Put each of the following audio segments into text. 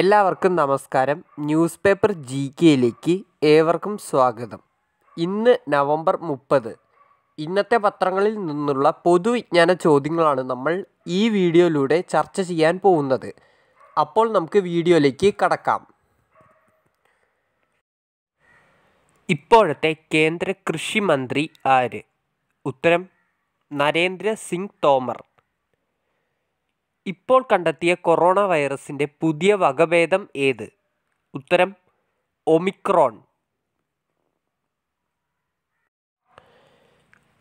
എല്ലാവർക്കും നമസ്കാരം news newspaper G കെയിലേക്ക് ഏവർക്കും സ്വാഗതം ഇന്ന് നവംബർ മുപ്പത് ഇന്നത്തെ പത്രങ്ങളിൽ നിന്നുള്ള പൊതുവിജ്ഞാന ചോദ്യങ്ങളാണ് നമ്മൾ ഈ വീഡിയോയിലൂടെ ചർച്ച ചെയ്യാൻ പോകുന്നത് അപ്പോൾ നമുക്ക് വീഡിയോയിലേക്ക് കടക്കാം ഇപ്പോഴത്തെ കേന്ദ്ര കൃഷി മന്ത്രി ആര് ഉത്തരം നരേന്ദ്ര സിംഗ് തോമർ ഇപ്പോൾ കണ്ടെത്തിയ കൊറോണ വൈറസിൻ്റെ പുതിയ വകഭേദം ഏത് ഉത്തരം ഒമിക്രോൺ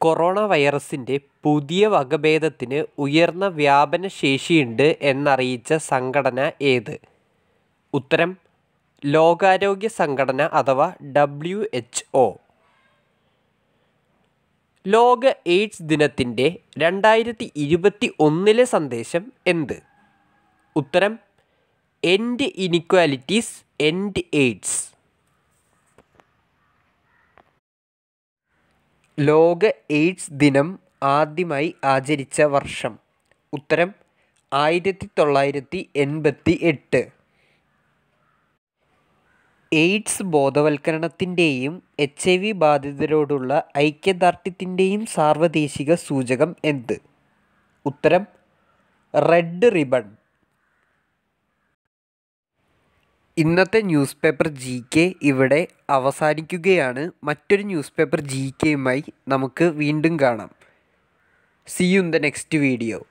കൊറോണ വൈറസിൻ്റെ പുതിയ വകഭേദത്തിന് ഉയർന്ന വ്യാപന ശേഷിയുണ്ട് എന്നറിയിച്ച സംഘടന ഏത് ഉത്തരം ലോകാരോഗ്യ സംഘടന അഥവാ ഡബ്ല്യു എച്ച് ഒ ലോക എയ്ഡ്സ് ദിനത്തിൻ്റെ രണ്ടായിരത്തി ഇരുപത്തി ഒന്നിലെ സന്ദേശം എന്ത് ഉത്തരം എൻഡ് ഇനിക്വാലിറ്റീസ് എൻഡ് എയ്ഡ്സ് ലോക എയ്ഡ്സ് ദിനം ആദ്യമായി ആചരിച്ച വർഷം ഉത്തരം ആയിരത്തി തൊള്ളായിരത്തി എൺപത്തി എട്ട് എയ്ഡ്സ് ബോധവൽക്കരണത്തിൻ്റെയും എച്ച് ഐ വി ബാധിതരോടുള്ള ഐക്യദാർഢ്യത്തിൻ്റെയും സാർവദേശിക സൂചകം എന്ത് ഉത്തരം റെഡ് റിബൺ ഇന്നത്തെ ന്യൂസ് പേപ്പർ ജി കെ ഇവിടെ അവസാനിക്കുകയാണ് മറ്റൊരു ന്യൂസ് പേപ്പർ ജി കെയുമായി നമുക്ക് വീണ്ടും കാണാം see you in the next video